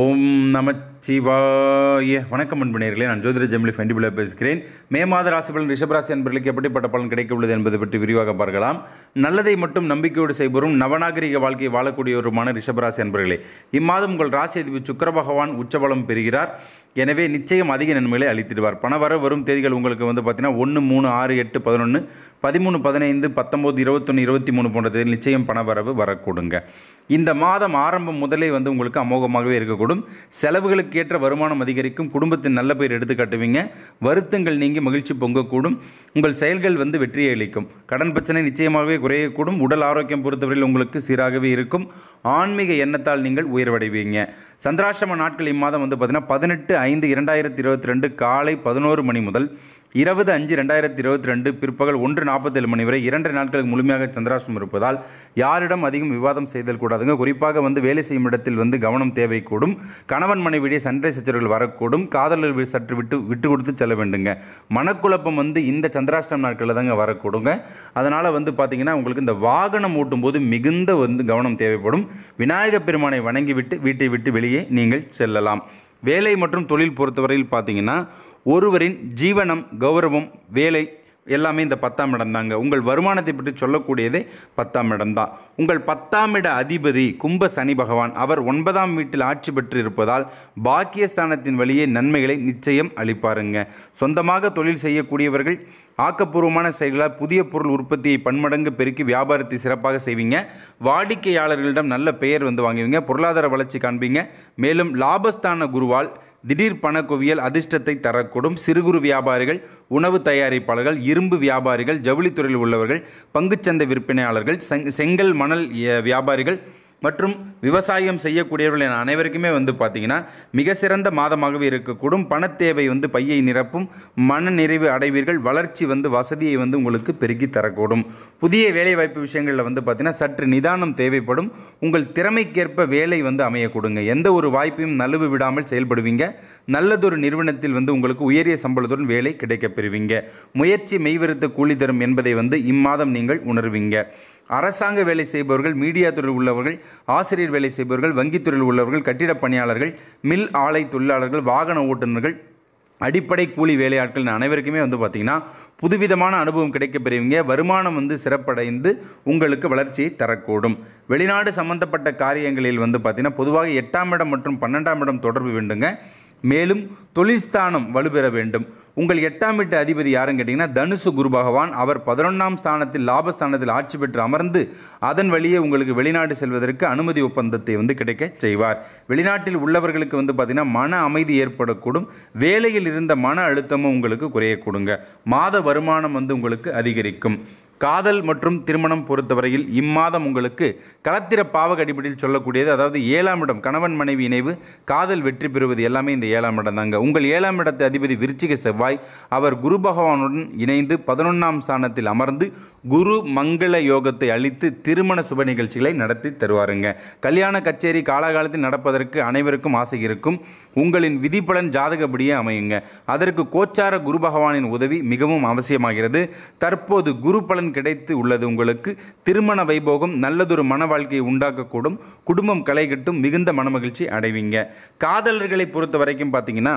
ഓം നമ சிவாய வணக்கம் அன்பு நேர்களே நான் ஜோதிட ஜெமிலி ஃபெண்டிபுல பேசுகிறேன் மே மாத ராசி பலன் ரிஷபராசி என்பர்களுக்கு எப்படிப்பட்ட பலன் கிடைக்க உள்ளது என்பது பற்றி விரிவாக பார்க்கலாம் நல்லதை மட்டும் நம்பிக்கையோடு செய்பவரும் நவநாகரிக வாழ்க்கையை வாழக்கூடியவருமான ரிஷபராசி என்பர்களே இம்மாதம் உங்கள் ராசி அதிபர் சுக்கர பகவான் உச்சபலம் பெறுகிறார் எனவே நிச்சயம் அதிக நன்மைகளை அளித்திடுவார் பண வர வரும் தேதிகள் உங்களுக்கு வந்து பார்த்தீங்கன்னா ஒன்று மூணு ஆறு எட்டு பதினொன்று பதிமூணு பதினைந்து பத்தொம்போது இருபத்தொன்று இருபத்தி மூணு போன்ற தேதியில் நிச்சயம் பணவரவு வரக்கூடுங்க இந்த மாதம் ஆரம்பம் முதலே வந்து உங்களுக்கு அமோகமாகவே இருக்கக்கூடும் செலவுகளுக்கு ஏற்ற வருமானம் அதிகரிக்கும் குடும்பத்தின் நல்ல பெயர் எடுத்து காட்டுவீங்க வருத்தங்கள் நீங்கி மகிழ்ச்சி பொங்கக்கூடும் உங்கள் செயல்கள் வந்து வெற்றியை அளிக்கும் கடன் பிரச்சனை நிச்சயமாகவே குறையக்கூடும் உடல் ஆரோக்கியம் பொறுத்தவரையில் உங்களுக்கு சீராகவே இருக்கும் ஆன்மீக எண்ணத்தால் நீங்கள் உயர்வடைவீங்க சந்திராசிரம நாட்கள் இம்மாதம் வந்து பார்த்தீங்கன்னா பதினெட்டு ஐந்து இரண்டாயிரத்தி இருபத்தி ரெண்டு காலை பதினோரு மணி முதல் இருபது அஞ்சு ரெண்டாயிரத்தி இருபத்தி ரெண்டு பிற்பகல் ஒன்று நாற்பத்தேழு மணி வரை இரண்டு நாட்களுக்கு முழுமையாக சந்திராஷ்டம் இருப்பதால் யாரிடம் அதிகம் விவாதம் செய்தல் கூடாதுங்க குறிப்பாக வந்து வேலை செய்யும் இடத்தில் வந்து கவனம் தேவைக்கூடும் கணவன் மனைவியிடையே சண்டை சச்சரவுகள் வரக்கூடும் காதலர் சற்று விட்டு விட்டு கொடுத்து செல்ல வேண்டுங்க மனக்குழப்பம் வந்து இந்த சந்திராஷ்டம் நாட்களில் தாங்க வரக்கூடுங்க அதனால் வந்து பார்த்திங்கன்னா உங்களுக்கு இந்த வாகனம் ஓட்டும் போது மிகுந்த வந்து கவனம் தேவைப்படும் விநாயகப் பெருமானை வணங்கிவிட்டு வீட்டை விட்டு வெளியே நீங்கள் செல்லலாம் வேலை மற்றும் தொழில் பொறுத்தவரையில் பார்த்தீங்கன்னா ஒருவரின் ஜீவனம் கௌரவம் வேலை எல்லாமே இந்த பத்தாம் இடம் தாங்க உங்கள் வருமானத்தை பற்றி சொல்லக்கூடியது பத்தாம் இடம் தான் உங்கள் பத்தாம் இட அதிபதி கும்ப சனி பகவான் அவர் ஒன்பதாம் வீட்டில் ஆட்சி பெற்று இருப்பதால் பாக்கியஸ்தானத்தின் வழியே நன்மைகளை நிச்சயம் அளிப்பாருங்க சொந்தமாக தொழில் செய்யக்கூடியவர்கள் ஆக்கப்பூர்வமான செயல்களால் புதிய பொருள் உற்பத்தியை பன்மடங்கு பெருக்கி வியாபாரத்தை சிறப்பாக செய்வீங்க வாடிக்கையாளர்களிடம் நல்ல பெயர் வந்து வாங்குவீங்க பொருளாதார வளர்ச்சி காண்பீங்க மேலும் லாபஸ்தான குருவால் திடீர் பணக்குவியல் அதிர்ஷ்டத்தை தரக்கூடும் சிறு குறு வியாபாரிகள் உணவு தயாரிப்பாளர்கள் இரும்பு வியாபாரிகள் ஜவுளித்துறையில் உள்ளவர்கள் பங்குச்சந்தை விற்பனையாளர்கள் செங்கல் மணல் வியாபாரிகள் மற்றும் விவசாயம் செய்யக்கூடியவர்கள் என அனைவருக்குமே வந்து பார்த்தீங்கன்னா மிக சிறந்த மாதமாகவே இருக்கக்கூடும் பணத்தேவை வந்து பையை நிரப்பும் மன நிறைவு அடைவீர்கள் வளர்ச்சி வந்து வசதியை வந்து உங்களுக்கு பெருக்கி தரக்கூடும் புதிய வேலைவாய்ப்பு விஷயங்களில் வந்து பார்த்தீங்கன்னா சற்று நிதானம் தேவைப்படும் உங்கள் திறமைக்கேற்ப வேலை வந்து அமைய கொடுங்க எந்த ஒரு வாய்ப்பையும் நழுவு விடாமல் செயல்படுவீங்க நல்லதொரு நிறுவனத்தில் வந்து உங்களுக்கு உயரிய சம்பளத்துடன் வேலை கிடைக்கப் பெறுவீங்க முயற்சி மெய்வருத்த கூலி தரும் என்பதை வந்து இம்மாதம் நீங்கள் உணர்வீங்க அரசாங்க வேலை செய்பவர்கள் மீடியா துறையில் உள்ளவர்கள் ஆசிரியர் வேலை செய்பவர்கள் வங்கித்துறையில் உள்ளவர்கள் கட்டிடப் பணியாளர்கள் மில் ஆலை தொழிலாளர்கள் வாகன ஓட்டுநர்கள் அடிப்படை கூலி வேலையாட்கள் அனைவருக்குமே வந்து பார்த்திங்கன்னா புதுவிதமான அனுபவம் கிடைக்கப்பெறுவீங்க வருமானம் வந்து சிறப்படைந்து உங்களுக்கு வளர்ச்சியை தரக்கூடும் வெளிநாடு சம்பந்தப்பட்ட காரியங்களில் வந்து பார்த்திங்கன்னா பொதுவாக எட்டாம் இடம் மற்றும் பன்னெண்டாம் இடம் தொடர்பு வேண்டுங்க மேலும் தொழில்ஸ்தானம் வலுப்பெற வேண்டும் உங்கள் எட்டாம் வீட்டு அதிபதி யாருன்னு கேட்டிங்கன்னா தனுசு குரு பகவான் அவர் பதினொன்றாம் ஸ்தானத்தில் லாபஸ்தானத்தில் ஆட்சி பெற்று அமர்ந்து அதன் வழியே உங்களுக்கு வெளிநாடு செல்வதற்கு அனுமதி ஒப்பந்தத்தை வந்து கிடைக்க செய்வார் வெளிநாட்டில் உள்ளவர்களுக்கு வந்து பார்த்திங்கன்னா மன அமைதி ஏற்படக்கூடும் வேலையில் இருந்த மன அழுத்தமும் உங்களுக்கு குறையக்கூடுங்க மாத வருமானம் வந்து உங்களுக்கு அதிகரிக்கும் காதல் மற்றும் திருமணம் பொறுத்தவரையில் இம்மாதம் உங்களுக்கு களத்திர பாவக அடிப்படையில் சொல்லக்கூடியது அதாவது ஏழாம் இடம் கணவன் மனைவி இணைவு காதல் வெற்றி பெறுவது எல்லாமே இந்த ஏழாம் இடம் தாங்க உங்கள் ஏழாம் இடத்தை அதிபதி விருச்சிக செவ்வாய் அவர் குரு பகவானுடன் இணைந்து பதினொன்றாம் ஸ்தானத்தில் அமர்ந்து குரு மங்கள யோகத்தை அளித்து திருமண சுப நிகழ்ச்சிகளை நடத்தி தருவாருங்க கல்யாண கச்சேரி காலகாலத்தில் நடப்பதற்கு அனைவருக்கும் ஆசை இருக்கும் உங்களின் விதிப்பலன் ஜாதகப்படியே அமையுங்க அதற்கு கோச்சார குரு பகவானின் உதவி மிகவும் அவசியமாகிறது தற்போது குரு பலன் பலன் கிடைத்து உள்ளது உங்களுக்கு திருமண வைபோகம் நல்லதொரு மன வாழ்க்கையை உண்டாக்கக்கூடும் குடும்பம் களைகட்டும் மிகுந்த மனமகிழ்ச்சி அடைவீங்க காதலர்களை பொறுத்த வரைக்கும் பார்த்தீங்கன்னா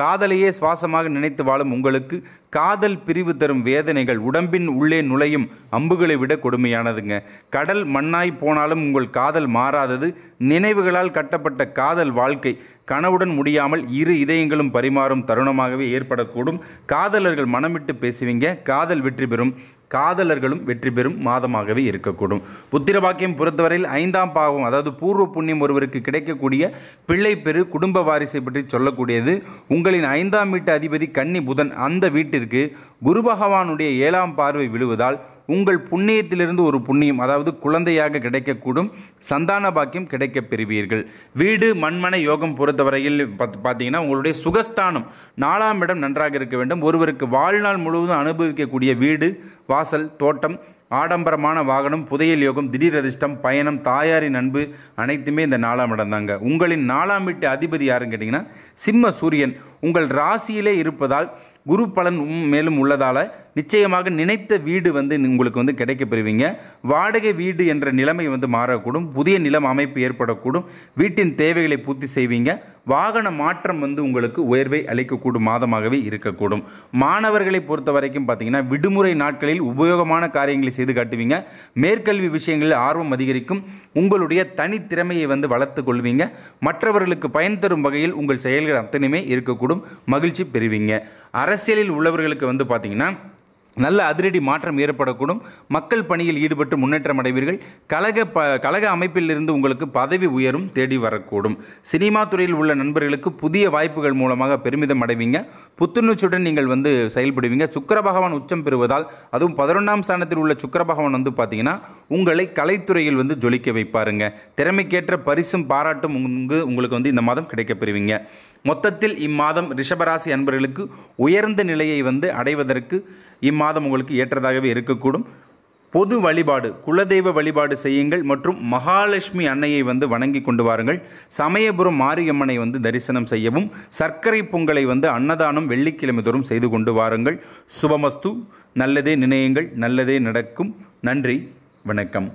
காதலையே சுவாசமாக நினைத்து வாழும் உங்களுக்கு காதல் பிரிவு தரும் வேதனைகள் உடம்பின் உள்ளே நுழையும் அம்புகளை விட கொடுமையானதுங்க கடல் மண்ணாய் போனாலும் உங்கள் காதல் மாறாதது நினைவுகளால் கட்டப்பட்ட காதல் வாழ்க்கை கனவுடன் முடியாமல் இரு இதயங்களும் பரிமாறும் தருணமாகவே ஏற்படக்கூடும் காதலர்கள் மனமிட்டு பேசுவீங்க காதல் வெற்றி பெறும் காதலர்களும் வெற்றி பெறும் மாதமாகவே இருக்கக்கூடும் புத்திரபாக்கியம் பொறுத்தவரையில் ஐந்தாம் பாவம் அதாவது பூர்வ புண்ணியம் ஒருவருக்கு கிடைக்கக்கூடிய பிள்ளை பெரு குடும்ப வாரிசை பற்றி சொல்லக்கூடியது உங்கள் உங்களின் ஐந்தாம் வீட்டு அதிபதி கன்னி புதன் அந்த வீட்டிற்கு குரு பகவானுடைய ஏழாம் பார்வை விழுவதால் உங்கள் புண்ணியத்திலிருந்து ஒரு புண்ணியம் அதாவது குழந்தையாக கிடைக்கக்கூடும் சந்தான பாக்கியம் கிடைக்கப் பெறுவீர்கள் வீடு மண்மனை யோகம் பொறுத்தவரையில் பார்த்தீங்கன்னா உங்களுடைய சுகஸ்தானம் நாலாம் இடம் நன்றாக இருக்க வேண்டும் ஒருவருக்கு வாழ்நாள் முழுவதும் அனுபவிக்கக்கூடிய வீடு வாசல் தோட்டம் ஆடம்பரமான வாகனம் புதையல் யோகம் திடீர் அதிர்ஷ்டம் பயணம் தாயாரின் அன்பு அனைத்துமே இந்த நாலாம் இடம் தாங்க உங்களின் நாலாம் வீட்டு அதிபதி யாருன்னு கேட்டிங்கன்னா சிம்ம சூரியன் உங்கள் ராசியிலே இருப்பதால் குரு பலன் மேலும் உள்ளதால் நிச்சயமாக நினைத்த வீடு வந்து உங்களுக்கு வந்து கிடைக்கப்பெறுவீங்க வாடகை வீடு என்ற நிலைமை வந்து மாறக்கூடும் புதிய நிலம் அமைப்பு ஏற்படக்கூடும் வீட்டின் தேவைகளை பூர்த்தி செய்வீங்க வாகன மாற்றம் வந்து உங்களுக்கு உயர்வை அளிக்கக்கூடும் மாதமாகவே இருக்கக்கூடும் மாணவர்களை பொறுத்த வரைக்கும் பார்த்தீங்கன்னா விடுமுறை நாட்களில் உபயோகமான காரியங்களை செய்து காட்டுவீங்க மேற்கல்வி விஷயங்களில் ஆர்வம் அதிகரிக்கும் உங்களுடைய தனித்திறமையை வந்து வளர்த்து கொள்வீங்க மற்றவர்களுக்கு பயன் தரும் வகையில் உங்கள் செயல்கள் அத்தனையுமே இருக்கக்கூடும் மகிழ்ச்சி பெறுவீங்க அரசியலில் உள்ளவர்களுக்கு வந்து பார்த்தீங்கன்னா நல்ல அதிரடி மாற்றம் ஏற்படக்கூடும் மக்கள் பணியில் ஈடுபட்டு முன்னேற்றம் அடைவீர்கள் கழக ப கழக அமைப்பிலிருந்து உங்களுக்கு பதவி உயரும் தேடி வரக்கூடும் சினிமா துறையில் உள்ள நண்பர்களுக்கு புதிய வாய்ப்புகள் மூலமாக பெருமிதம் அடைவீங்க புத்துணர்ச்சியுடன் நீங்கள் வந்து செயல்படுவீங்க சுக்கர பகவான் உச்சம் பெறுவதால் அதுவும் பதினொன்றாம் ஸ்தானத்தில் உள்ள சுக்கர பகவான் வந்து பார்த்தீங்கன்னா உங்களை கலைத்துறையில் வந்து ஜொலிக்க வைப்பாருங்க திறமைக்கேற்ற பரிசும் பாராட்டும் உங்களுக்கு வந்து இந்த மாதம் கிடைக்கப்பெறுவீங்க மொத்தத்தில் இம்மாதம் ரிஷபராசி அன்பர்களுக்கு உயர்ந்த நிலையை வந்து அடைவதற்கு இம்மாதம் உங்களுக்கு ஏற்றதாகவே இருக்கக்கூடும் பொது வழிபாடு குலதெய்வ வழிபாடு செய்யுங்கள் மற்றும் மகாலட்சுமி அன்னையை வந்து வணங்கி கொண்டு வாருங்கள் சமயபுரம் மாரியம்மனை வந்து தரிசனம் செய்யவும் சர்க்கரை பொங்கலை வந்து அன்னதானம் வெள்ளிக்கிழமை தோறும் செய்து கொண்டு வாருங்கள் சுபமஸ்து நல்லதே நினையுங்கள் நல்லதே நடக்கும் நன்றி வணக்கம்